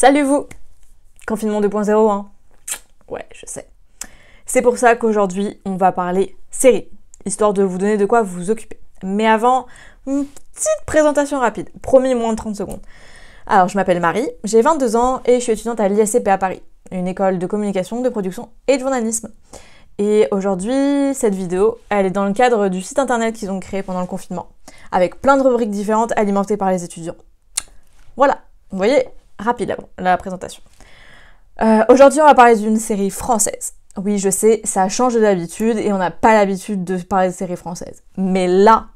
Salut vous Confinement 2.0, hein Ouais, je sais. C'est pour ça qu'aujourd'hui, on va parler série, histoire de vous donner de quoi vous occuper. Mais avant, une petite présentation rapide, promis moins de 30 secondes. Alors, je m'appelle Marie, j'ai 22 ans et je suis étudiante à l'ISCP e à Paris, une école de communication, de production et de journalisme. Et aujourd'hui, cette vidéo, elle est dans le cadre du site internet qu'ils ont créé pendant le confinement, avec plein de rubriques différentes alimentées par les étudiants. Voilà, vous voyez, rapide la, présentation. Euh, aujourd'hui, on va parler d'une série française. Oui, je sais, ça change d'habitude et on n'a pas l'habitude de parler de série française. Mais là,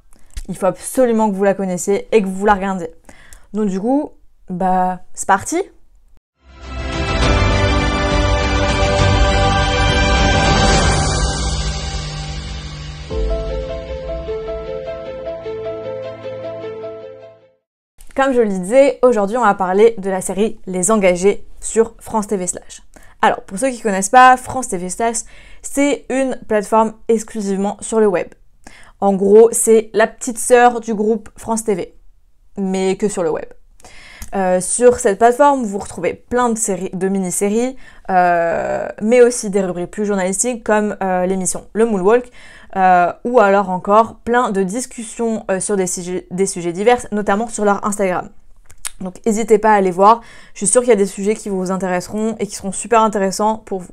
il faut absolument que vous la connaissiez et que vous la regardiez. Donc du coup, bah, c'est parti Comme je le disais, aujourd'hui on va parler de la série Les Engagés sur France TV Slash. Alors pour ceux qui ne connaissent pas, France TV Slash, c'est une plateforme exclusivement sur le web. En gros, c'est la petite sœur du groupe France TV, mais que sur le web. Euh, sur cette plateforme, vous retrouvez plein de, séries, de mini-séries, euh, mais aussi des rubriques plus journalistiques comme euh, l'émission Le Moonwalk, euh, ou alors encore plein de discussions euh, sur des sujets, divers, notamment sur leur Instagram. Donc n'hésitez pas à aller voir, je suis sûre qu'il y a des sujets qui vous intéresseront et qui seront super intéressants pour vous.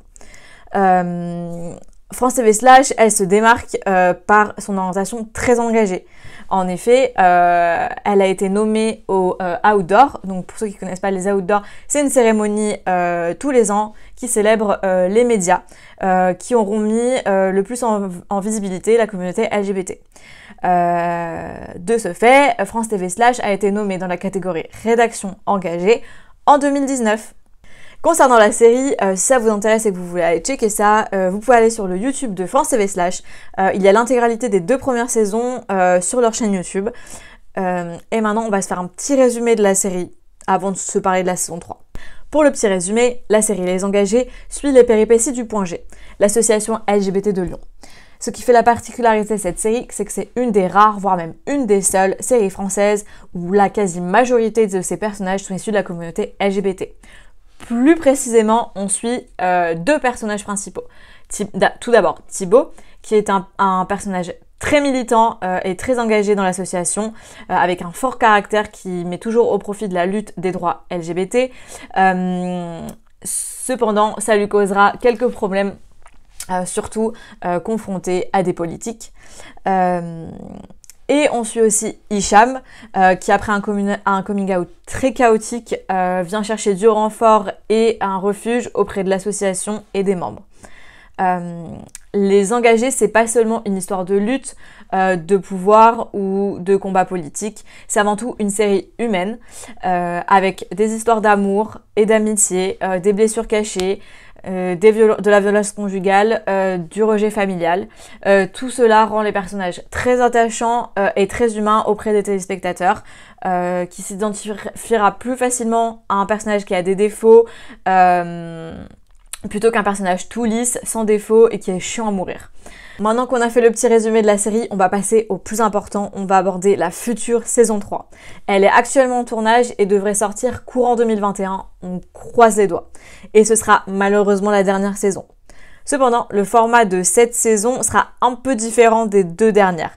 Euh, France TV Slash, elle se démarque euh, par son orientation très engagée. En effet, euh, elle a été nommée au euh, Outdoor. Donc pour ceux qui ne connaissent pas les Outdoors, c'est une cérémonie tous les ans qui célèbre les médias qui auront mis le plus en, en, visibilité la communauté LGBT. de ce fait, France TV Slash a été nommée dans la catégorie rédaction engagée en 2019. Concernant la série, euh, si ça vous intéresse et que vous voulez aller checker ça, euh, vous pouvez aller sur le YouTube de France TV Slash. Euh, il y a l'intégralité des deux premières saisons sur leur chaîne YouTube. et maintenant, on va se faire un petit résumé de la série avant de se parler de la saison 3. Pour le petit résumé, la série Les Engagés suit les péripéties du Point G, l'association LGBT de Lyon. Ce qui fait la particularité de cette série, c'est que c'est une des rares, voire même une des seules séries françaises où la quasi-majorité de ses personnages sont issus de la communauté LGBT. Plus précisément, on suit euh, deux personnages principaux. Tout d'abord, Thibaut, qui est un, personnage très militant euh, et très engagé dans l'association, euh, avec un fort caractère qui met toujours au profit de la lutte des droits LGBT. cependant, ça lui causera quelques problèmes, surtout confronté à des politiques. Et on suit aussi Hicham, euh, qui après un, coming out très chaotique, euh, vient chercher du renfort et un refuge auprès de l'association et des membres. Euh, les engagés, c'est pas seulement une histoire de lutte, de pouvoir ou de combat politique. C'est avant tout une série humaine avec des histoires d'amour et d'amitié, des blessures cachées, euh, de la violence conjugale, euh, du rejet familial. Euh, tout cela rend les personnages très attachants et très humains auprès des téléspectateurs, qui s'identifiera plus facilement à un personnage qui a des défauts plutôt qu'un personnage tout lisse, sans défaut et qui est chiant à mourir. Maintenant qu'on a fait le petit résumé de la série, on va passer au plus important, on va aborder la future saison 3. Elle est actuellement en tournage et devrait sortir courant 2021, on croise les doigts. Et ce sera malheureusement la dernière saison. Cependant, le format de cette saison sera un peu différent des deux dernières.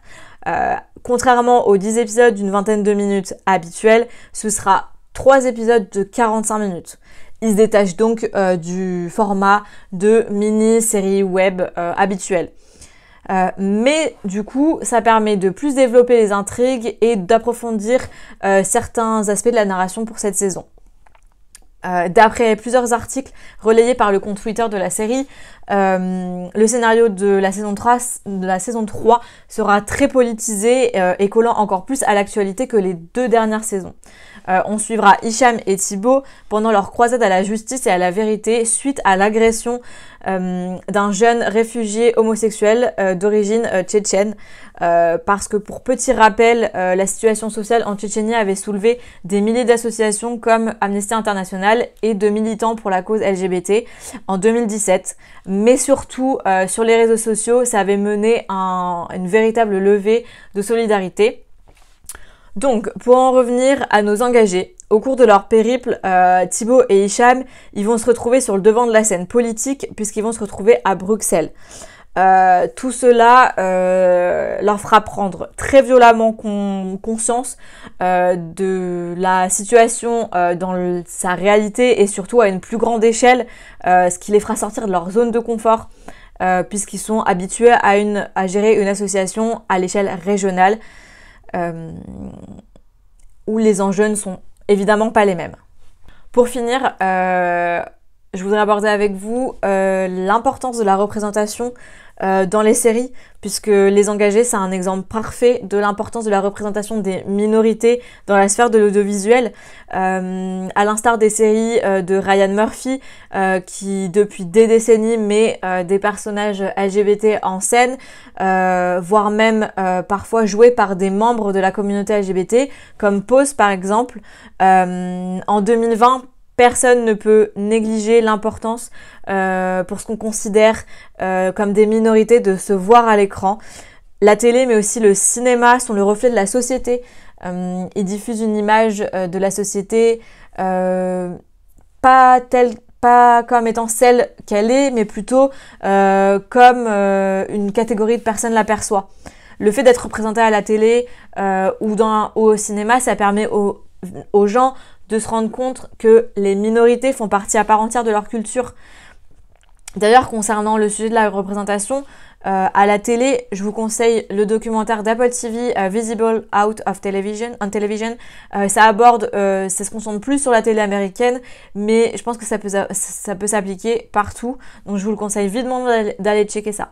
Euh, contrairement aux 10 épisodes d'une vingtaine de minutes habituels, ce sera 3 épisodes de 45 minutes. Il se détache donc euh, du format de mini-série web habituel, euh, habituelle. Euh, mais du coup, ça permet de plus développer les intrigues et d'approfondir certains aspects de la narration pour cette saison. Euh, d'après plusieurs articles relayés par le compte Twitter de la série, euh, le scénario de la saison 3, sera très politisé euh, et collant encore plus à l'actualité que les deux dernières saisons. on suivra Hicham et Thibault pendant leur croisade à la justice et à la vérité suite à l'agression euh, d'un jeune réfugié homosexuel euh, d'origine euh, tchétchène. parce que pour petit rappel, la situation sociale en Tchétchénie avait soulevé des milliers d'associations comme Amnesty International et de militants pour la cause LGBT en 2017. Mais surtout, sur les réseaux sociaux, ça avait mené à une véritable levée de solidarité. Donc, pour en revenir à nos engagés, au cours de leur périple, Thibault euh, Thibaut et Hicham, ils vont se retrouver sur le devant de la scène politique puisqu'ils vont se retrouver à Bruxelles. Euh, tout cela euh, leur fera prendre très violemment conscience de la situation dans sa réalité et surtout à une plus grande échelle, ce qui les fera sortir de leur zone de confort. puisqu'ils sont habitués à gérer une association à l'échelle régionale. Euh, où les enjeux ne sont évidemment pas les mêmes. Pour finir, euh, je voudrais aborder avec vous euh, l'importance de la représentation euh, dans les séries, puisque Les Engagés, c'est un exemple parfait de l'importance de la représentation des minorités dans la sphère de l'audiovisuel, euh, à l'instar des séries euh, de Ryan Murphy, euh, qui depuis des décennies met des personnages LGBT en scène, voire même parfois joués par des membres de la communauté LGBT, comme Pose par exemple. en 2020, Personne ne peut négliger l'importance euh, pour ce qu'on considère euh, comme des minorités de se voir à l'écran. La télé, mais aussi le cinéma, sont le reflet de la société. Euh, ils diffusent une image de la société pas telle pas comme étant celle qu'elle est, mais plutôt comme une catégorie de personnes l'aperçoit. Le fait d'être représenté à la télé ou, dans, au cinéma, ça permet aux, aux gens de se rendre compte que les minorités font partie à part entière de leur culture. D'ailleurs, concernant le sujet de la représentation, euh, à la télé, je vous conseille le documentaire d'Apple TV euh, Visible Out of Television. On television. Euh, ça aborde, ça se concentre plus sur la télé américaine, mais je pense que ça peut, ça peut s'appliquer partout. Donc je vous le conseille vivement d'aller checker ça.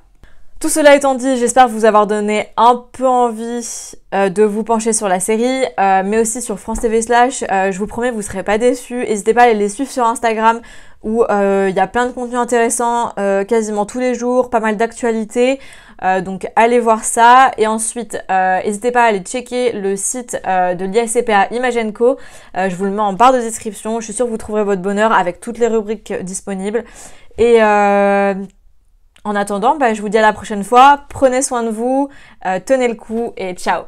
Tout cela étant dit, j'espère vous avoir donné un peu envie euh, de vous pencher sur la série, euh, mais aussi sur France TV Slash. Euh, je vous promets, vous ne serez pas déçus. N'hésitez pas à aller les suivre sur Instagram où il y a plein de contenus intéressants quasiment tous les jours, pas mal d'actualités. donc allez voir ça. Et ensuite, n'hésitez pas à aller checker le site de l'ISCPA Imagenco. je vous le mets en barre de description. Je suis sûre que vous trouverez votre bonheur avec toutes les rubriques disponibles. Et en attendant, bah, je vous dis à la prochaine fois, prenez soin de vous, euh, tenez le coup et ciao